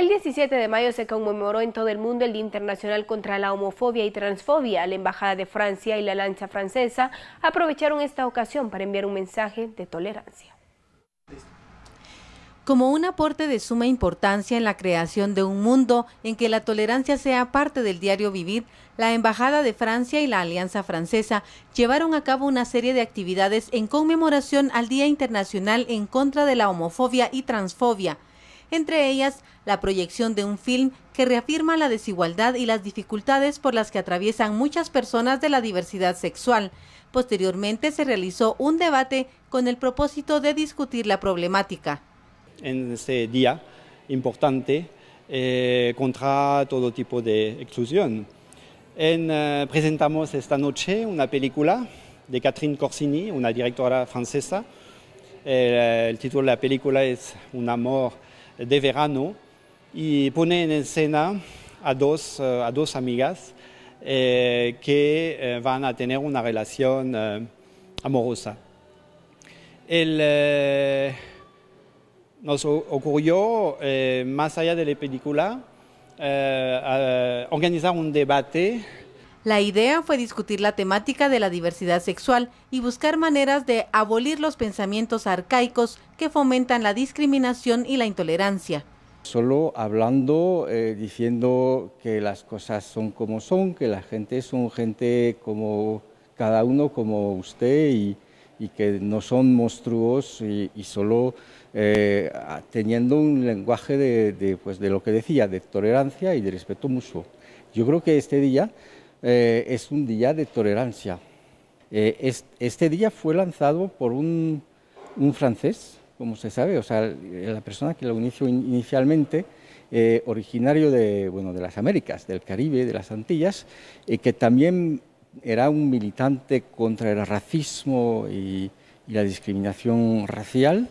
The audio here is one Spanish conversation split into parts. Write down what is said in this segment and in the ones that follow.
El 17 de mayo se conmemoró en todo el mundo el Día Internacional contra la Homofobia y Transfobia. La Embajada de Francia y la Lancha Francesa aprovecharon esta ocasión para enviar un mensaje de tolerancia. Como un aporte de suma importancia en la creación de un mundo en que la tolerancia sea parte del diario vivir, la Embajada de Francia y la Alianza Francesa llevaron a cabo una serie de actividades en conmemoración al Día Internacional en contra de la Homofobia y Transfobia entre ellas la proyección de un film que reafirma la desigualdad y las dificultades por las que atraviesan muchas personas de la diversidad sexual. Posteriormente se realizó un debate con el propósito de discutir la problemática. En este día importante eh, contra todo tipo de exclusión. En, eh, presentamos esta noche una película de Catherine Corsini, una directora francesa. El, eh, el título de la película es Un amor de verano y pone en escena a dos, eh, amigas eh, que eh, van a tener una relación amorosa. nos ocurrió, más allá de la película, organizar un debate la idea fue discutir la temática de la diversidad sexual y buscar maneras de abolir los pensamientos arcaicos que fomentan la discriminación y la intolerancia. Solo hablando, eh, diciendo que las cosas son como son, que la gente es un gente como cada uno como usted y, que no son monstruos y, solo eh, teniendo un lenguaje de, de, pues de lo que decía, de tolerancia y de respeto mutuo. Yo creo que este día eh, es un día de tolerancia. Eh, este día fue lanzado por un, francés, como se sabe, o sea, la persona que lo inició inicialmente, eh, originario de, las Américas, del Caribe, de las Antillas, que también era un militante contra el racismo y, y la discriminación racial.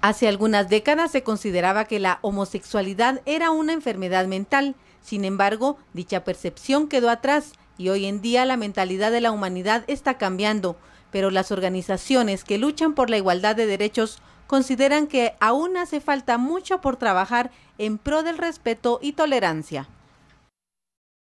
Hace algunas décadas se consideraba que la homosexualidad era una enfermedad mental. Sin embargo, dicha percepción quedó atrás y hoy en día la mentalidad de la humanidad está cambiando, pero las organizaciones que luchan por la igualdad de derechos consideran que aún hace falta mucho por trabajar en pro del respeto y tolerancia.